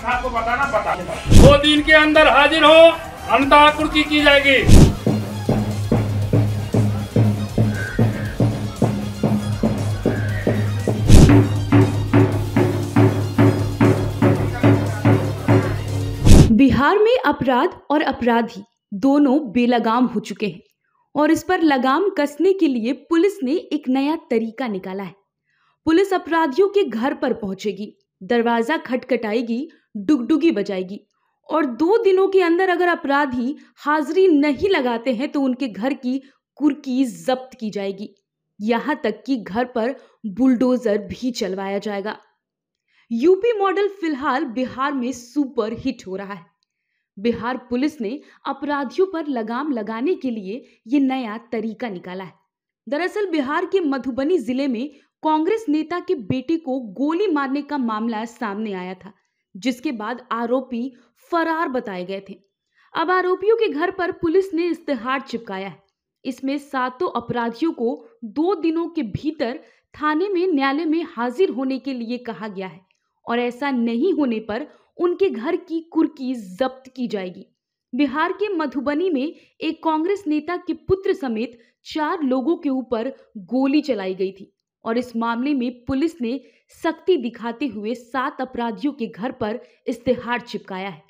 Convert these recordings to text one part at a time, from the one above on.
साहब को बताना बता दो दिन के अंदर हाजिर हो अंताकृति की जाएगी बिहार में अपराध और अपराधी दोनों बेलगाम हो चुके हैं और इस पर लगाम कसने के लिए पुलिस ने एक नया तरीका निकाला है पुलिस अपराधियों के घर पर पहुंचेगी दरवाजा खटखटाएगी डुगडुगी बजाएगी और दो दिनों के अंदर अगर अपराधी हाजिरी नहीं लगाते हैं तो उनके घर की कुर्की जब्त की जाएगी यहां तक कि घर पर बुलडोजर भी चलवाया जाएगा यूपी मॉडल फिलहाल बिहार में सुपर हिट हो रहा है बिहार पुलिस ने अपराधियों पर लगाम लगाने के लिए ये नया तरीका निकाला है दरअसल बिहार के मधुबनी जिले में कांग्रेस नेता के बेटे को गोली मारने का मामला सामने आया था जिसके बाद आरोपी फरार बताए गए थे अब आरोपियों के घर पर पुलिस ने इश्तेहार चिपकाया है इसमें सातों अपराधियों को दो दिनों के भीतर थाने में न्यायालय में हाजिर होने के लिए कहा गया है और ऐसा नहीं होने पर उनके घर की कुर्की जब्त की जाएगी बिहार के मधुबनी में एक कांग्रेस नेता के पुत्र समेत चार लोगों के ऊपर गोली चलाई गई थी और इस मामले में पुलिस ने सख्ती दिखाते हुए सात अपराधियों के घर पर इश्तेहार चिपकाया है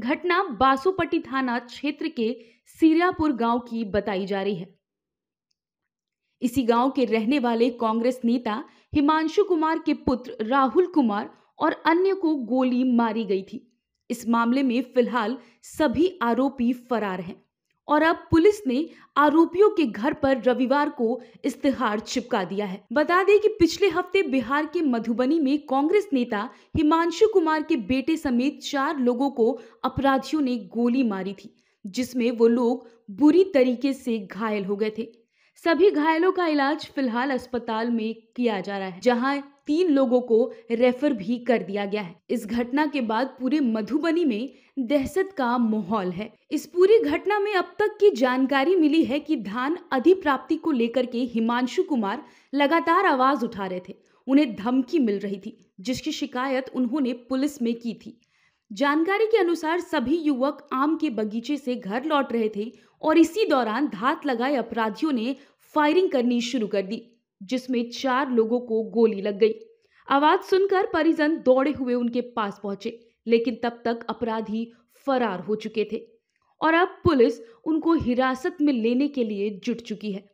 घटना बासुपट्टी थाना क्षेत्र के सीरियापुर गांव की बताई जा रही है इसी गांव के रहने वाले कांग्रेस नेता हिमांशु कुमार के पुत्र राहुल कुमार और अन्य को गोली मारी गई थी इस मामले में फिलहाल सभी आरोपी फरार हैं और अब पुलिस ने आरोपियों के घर पर रविवार को इश्तेहार चिपका दिया है बता दें कि पिछले हफ्ते बिहार के मधुबनी में कांग्रेस नेता हिमांशु कुमार के बेटे समेत चार लोगों को अपराधियों ने गोली मारी थी जिसमें वो लोग बुरी तरीके से घायल हो गए थे सभी घायलों का इलाज फिलहाल अस्पताल में किया जा रहा है जहां तीन लोगों को रेफर भी कर दिया गया है इस घटना के बाद पूरे मधुबनी में दहशत का माहौल है इस पूरी घटना में अब तक की जानकारी मिली है कि धान अधिप्राप्ति को लेकर के हिमांशु कुमार लगातार आवाज उठा रहे थे उन्हें धमकी मिल रही थी जिसकी शिकायत उन्होंने पुलिस में की थी जानकारी के अनुसार सभी युवक आम के बगीचे से घर लौट रहे थे और इसी दौरान धात लगाए अपराधियों ने फायरिंग करनी शुरू कर दी जिसमें चार लोगों को गोली लग गई आवाज सुनकर परिजन दौड़े हुए उनके पास पहुंचे लेकिन तब तक अपराधी फरार हो चुके थे और अब पुलिस उनको हिरासत में लेने के लिए जुट चुकी है